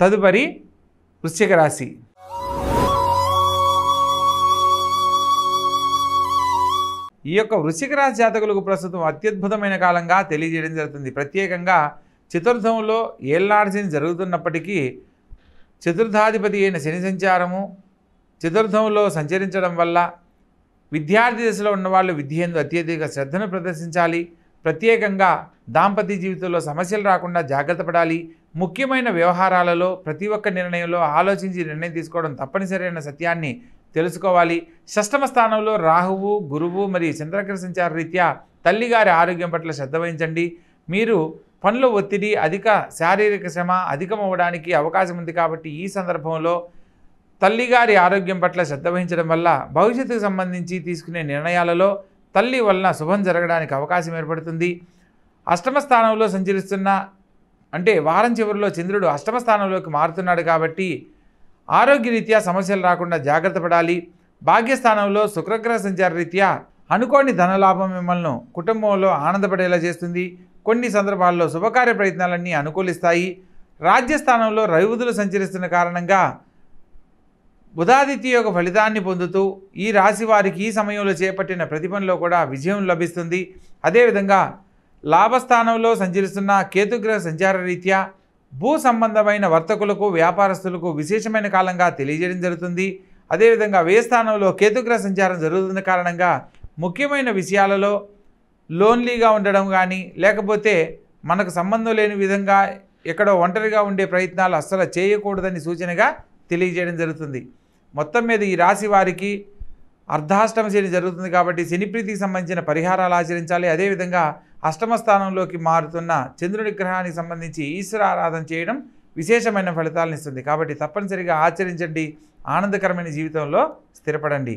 తదుపరి వృశ్చిక రాశి ఈ యొక్క వృశ్చిక రాశి జాతకులకు ప్రస్తుతం అత్యద్భుతమైన కాలంగా తెలియజేయడం జరుగుతుంది ప్రత్యేకంగా చతుర్థంలో ఏళ్నాడసిన జరుగుతున్నప్పటికీ చతుర్థాధిపతి అయిన శని సంచారము చతుర్థంలో సంచరించడం వల్ల విద్యార్థి దశలో ఉన్నవాళ్ళు విద్య ఎందు అత్యధిక శ్రద్ధను ప్రదర్శించాలి ప్రత్యేకంగా దాంపత్య జీవితంలో సమస్యలు రాకుండా జాగ్రత్త పడాలి ముఖ్యమైన వ్యవహారాలలో ప్రతి ఒక్క నిర్ణయంలో ఆలోచించి నిర్ణయం తీసుకోవడం తప్పనిసరైన సత్యాన్ని తెలుసుకోవాలి షష్టమ స్థానంలో రాహువు గురువు మరియు చంద్రగ్రహ సంచార రీత్యా తల్లిగారి ఆరోగ్యం పట్ల శ్రద్ధ వహించండి మీరు పనుల ఒత్తిడి అధిక శారీరక శ్రమ అధికమవ్వడానికి అవకాశం ఉంది కాబట్టి ఈ సందర్భంలో తల్లిగారి ఆరోగ్యం పట్ల శ్రద్ధ వహించడం వల్ల భవిష్యత్తుకు సంబంధించి తీసుకునే నిర్ణయాలలో తల్లి వలన శుభం జరగడానికి అవకాశం ఏర్పడుతుంది అష్టమ స్థానంలో సంచరిస్తున్న అంటే వారం చివరిలో చంద్రుడు అష్టమ స్థానంలోకి మారుతున్నాడు కాబట్టి ఆరోగ్యరీత్యా సమస్యలు రాకుండా జాగ్రత్త పడాలి భాగ్యస్థానంలో శుక్రగ్రహ సంచార రీత్యా అనుకోని ధనలాభం మిమ్మల్ని కుటుంబంలో ఆనందపడేలా చేస్తుంది కొన్ని సందర్భాల్లో శుభకార్య ప్రయత్నాలన్నీ అనుకూలిస్తాయి రాజ్యస్థానంలో రవివుదులు సంచరిస్తున్న కారణంగా బుధాదిత్య యొక్క ఫలితాన్ని పొందుతూ ఈ రాశి వారికి ఈ సమయంలో చేపట్టిన ప్రతి కూడా విజయం లభిస్తుంది అదేవిధంగా లాభస్థానంలో సంచరిస్తున్న కేతుగ్రహ సంచార రీత్యా భూ సంబంధమైన వర్తకులకు వ్యాపారస్తులకు విశేషమైన కాలంగా తెలియజేయడం జరుగుతుంది అదేవిధంగా వే స్థానంలో కేతుగ్రహ సంచారం జరుగుతున్న కారణంగా ముఖ్యమైన విషయాలలో లోన్లీగా ఉండడం కానీ లేకపోతే మనకు సంబంధం లేని విధంగా ఎక్కడో ఒంటరిగా ఉండే ప్రయత్నాలు అస్సలు చేయకూడదని సూచనగా తెలియజేయడం జరుగుతుంది మొత్తం మీద ఈ రాశి వారికి అర్ధాష్టమ శని జరుగుతుంది కాబట్టి శనిప్రీతికి సంబంధించిన పరిహారాలు ఆచరించాలి అదేవిధంగా అష్టమ స్థానంలోకి మారుతున్న చంద్రుడి గ్రహానికి సంబంధించి ఈశ్వర ఆరాధన చేయడం విశేషమైన ఫలితాలను ఇస్తుంది కాబట్టి తప్పనిసరిగా ఆచరించండి ఆనందకరమైన జీవితంలో స్థిరపడండి